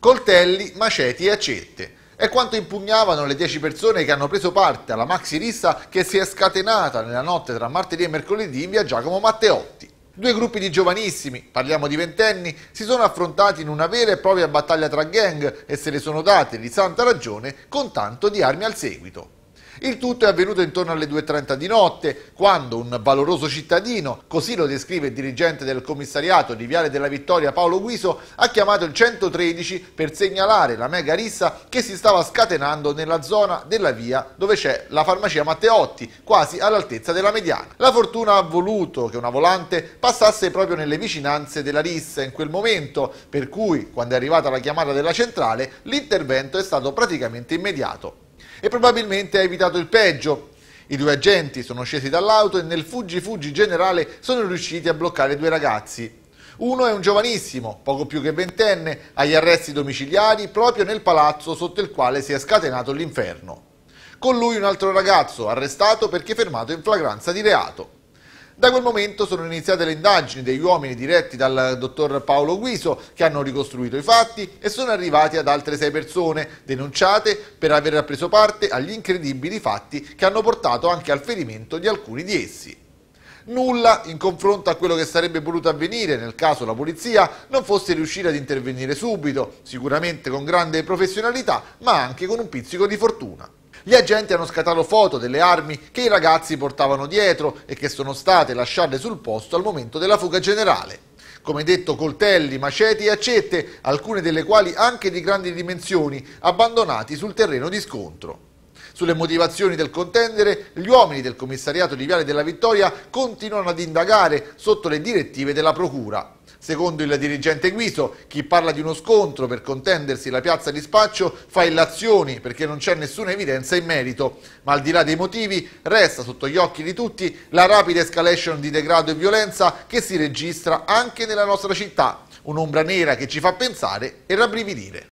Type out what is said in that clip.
coltelli, maceti e accette. È quanto impugnavano le 10 persone che hanno preso parte alla maxi rissa che si è scatenata nella notte tra martedì e mercoledì in via Giacomo Matteotti. Due gruppi di giovanissimi, parliamo di ventenni, si sono affrontati in una vera e propria battaglia tra gang e se le sono date di santa ragione con tanto di armi al seguito. Il tutto è avvenuto intorno alle 2.30 di notte, quando un valoroso cittadino, così lo descrive il dirigente del commissariato di Viale della Vittoria Paolo Guiso, ha chiamato il 113 per segnalare la mega rissa che si stava scatenando nella zona della via dove c'è la farmacia Matteotti, quasi all'altezza della mediana. La fortuna ha voluto che una volante passasse proprio nelle vicinanze della rissa in quel momento, per cui quando è arrivata la chiamata della centrale l'intervento è stato praticamente immediato e probabilmente ha evitato il peggio. I due agenti sono scesi dall'auto e nel fuggi-fuggi generale sono riusciti a bloccare due ragazzi. Uno è un giovanissimo, poco più che ventenne, agli arresti domiciliari proprio nel palazzo sotto il quale si è scatenato l'inferno. Con lui un altro ragazzo, arrestato perché fermato in flagranza di reato. Da quel momento sono iniziate le indagini degli uomini diretti dal dottor Paolo Guiso che hanno ricostruito i fatti e sono arrivati ad altre sei persone denunciate per aver preso parte agli incredibili fatti che hanno portato anche al ferimento di alcuni di essi nulla in confronto a quello che sarebbe potuto avvenire nel caso la polizia non fosse riuscita ad intervenire subito, sicuramente con grande professionalità, ma anche con un pizzico di fortuna. Gli agenti hanno scattato foto delle armi che i ragazzi portavano dietro e che sono state lasciate sul posto al momento della fuga generale. Come detto, coltelli, maceti e accette, alcune delle quali anche di grandi dimensioni, abbandonati sul terreno di scontro. Sulle motivazioni del contendere, gli uomini del commissariato di Viale della Vittoria continuano ad indagare sotto le direttive della Procura. Secondo il dirigente Guiso, chi parla di uno scontro per contendersi la piazza di spaccio fa illazioni perché non c'è nessuna evidenza in merito. Ma al di là dei motivi, resta sotto gli occhi di tutti la rapida escalation di degrado e violenza che si registra anche nella nostra città. Un'ombra nera che ci fa pensare e rabbrividire.